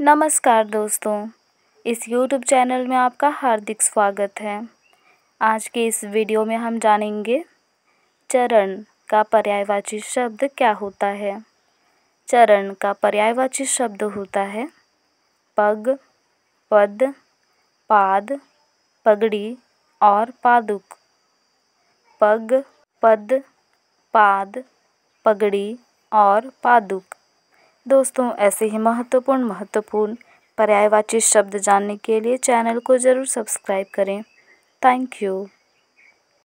नमस्कार दोस्तों इस YouTube चैनल में आपका हार्दिक स्वागत है आज के इस वीडियो में हम जानेंगे चरण का पर्यायवाची शब्द क्या होता है चरण का पर्यायवाची शब्द होता है पग पद पाद पगड़ी और पादुक पग पद पाद पगड़ी और पादुक दोस्तों ऐसे ही महत्वपूर्ण महत्वपूर्ण पर्यायवाची शब्द जानने के लिए चैनल को ज़रूर सब्सक्राइब करें थैंक यू